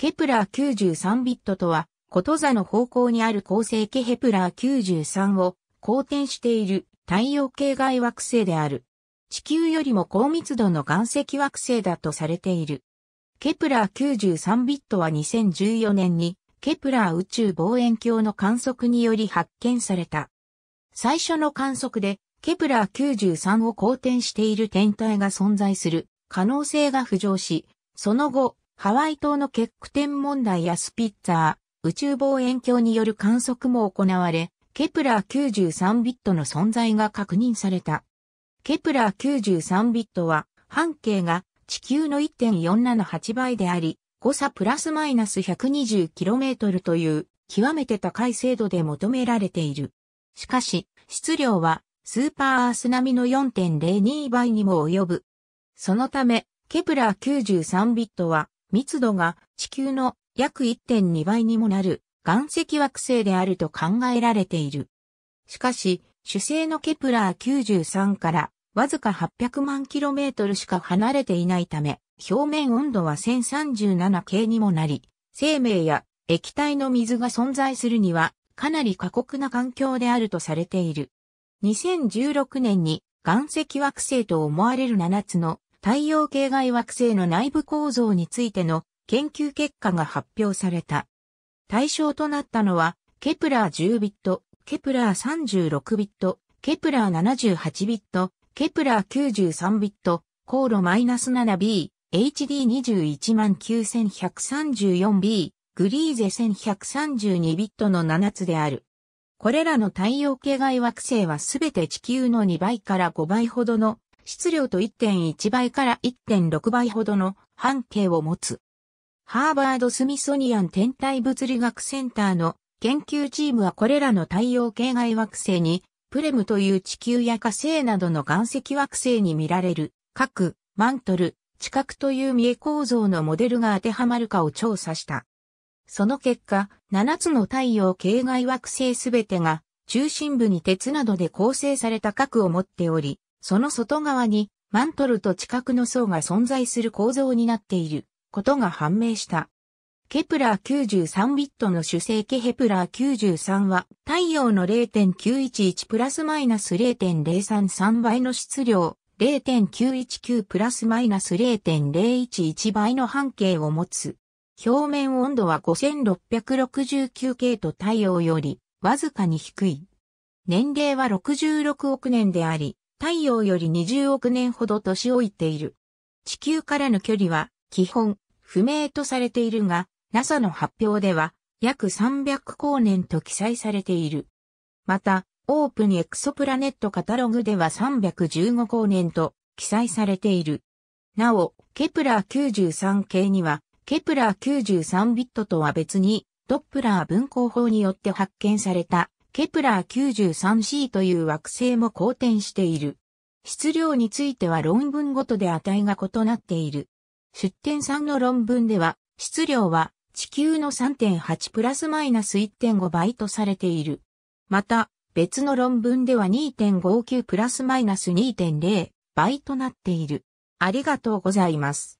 ケプラー93ビットとは、こと座の方向にある恒星ケヘプラー93を公転している太陽系外惑星である。地球よりも高密度の岩石惑星だとされている。ケプラー93ビットは2014年にケプラー宇宙望遠鏡の観測により発見された。最初の観測でケプラー93を公転している天体が存在する可能性が浮上し、その後、ハワイ島の結句点問題やスピッツァー、宇宙望遠鏡による観測も行われ、ケプラー93ビットの存在が確認された。ケプラー93ビットは、半径が地球の1.478倍であり、誤差プラスマイナス 120km という極めて高い精度で求められている。しかし、質量はスーパーアース並みの4.02倍にも及ぶ。そのため、ケプラー93ビットは密度が地球の約1.2倍にもなる岩石惑星であると考えられている。しかし、主星のケプラー93からわずか800万キロメートルしか離れていないため、表面温度は1037系にもなり、生命や液体の水が存在するにはかなり過酷な環境であるとされている。2016年に岩石惑星と思われる7つの太陽系外惑星の内部構造についての研究結果が発表された。対象となったのは、ケプラー10ビット、ケプラー36ビット、ケプラー78ビット、ケプラー93ビット、航路 -7B、HD219,134B、グリーゼ1132ビットの7つである。これらの太陽系外惑星はすべて地球の2倍から5倍ほどの質量と1.1倍から1.6倍ほどの半径を持つ。ハーバード・スミソニアン天体物理学センターの研究チームはこれらの太陽系外惑星に、プレムという地球や火星などの岩石惑星に見られる、核、マントル、地殻という三重構造のモデルが当てはまるかを調査した。その結果、7つの太陽系外惑星すべてが、中心部に鉄などで構成された核を持っており、その外側にマントルと地殻の層が存在する構造になっていることが判明した。ケプラー93ビットの主成系ヘプラー93は太陽の0.911プラスマイナス0.033倍の質量、0.919プラスマイナス0.011倍の半径を持つ。表面温度は5669系と太陽よりわずかに低い。年齢は66億年であり、太陽より20億年ほど年老いている。地球からの距離は基本不明とされているが、NASA の発表では約300光年と記載されている。また、オープンエクソプラネットカタログでは315光年と記載されている。なお、ケプラー93系には、ケプラー93ビットとは別に、ドップラー分光法によって発見されたケプラー 93c という惑星も公転している。質量については論文ごとで値が異なっている。出典3の論文では、質量は地球の3.8プラスマイナス1.5倍とされている。また、別の論文では2.59プラスマイナス2.0倍となっている。ありがとうございます。